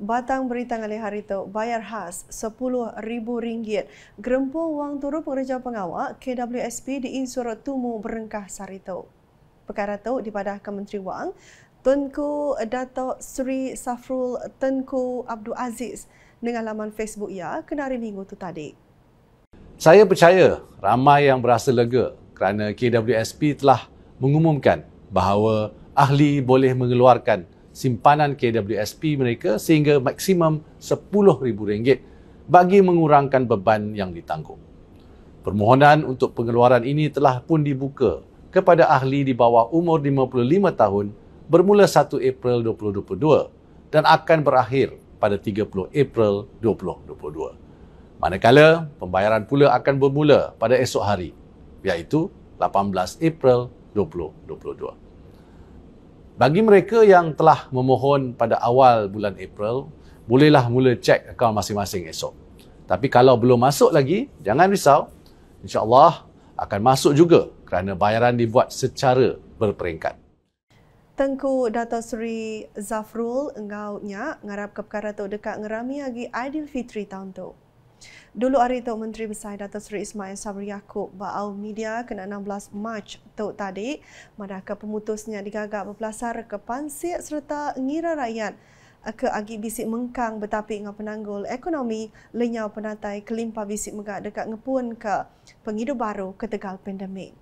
Batang berita Alih Hari itu bayar khas RM10,000. Gerempu wang turu pekerja pengawak KWSP diinsur tumu berengkah sari sarito. Perkara itu dipadah Kementeri Wang, Tunku Datuk Sri Safrul Tunku Abdul Aziz dengan laman Facebook ia kena hari minggu tu tadi. Saya percaya ramai yang berasa lega kerana KWSP telah mengumumkan bahawa ahli boleh mengeluarkan simpanan KWSP mereka sehingga maksimum RM10,000 bagi mengurangkan beban yang ditanggung. Permohonan untuk pengeluaran ini telah pun dibuka kepada ahli di bawah umur 55 tahun bermula 1 April 2022 dan akan berakhir pada 30 April 2022. Manakala, pembayaran pula akan bermula pada esok hari iaitu 18 April 2022. Bagi mereka yang telah memohon pada awal bulan April, bolehlah mula cek akaun masing-masing esok. Tapi kalau belum masuk lagi, jangan risau. InsyaAllah akan masuk juga kerana bayaran dibuat secara berperingkat. Tengku Dato Sri Zafrul, engkau nyak, ngarap ke perkara tu dekat ngerami lagi Aidilfitri tahun tu. Dulu hari Tok Menteri Besar Datuk Seri Ismail Sabri Yaakob Baau Media kena 16 Mac Tok tadi manakah pemutusnya digagak berpelasar ke pansik serta ngira rakyat ke agi bisik mengkang betapi ngah penanggul ekonomi lenyau penatai kelimpah bisik megak dekat ngepun ke penghidup baru ketegal pandemik.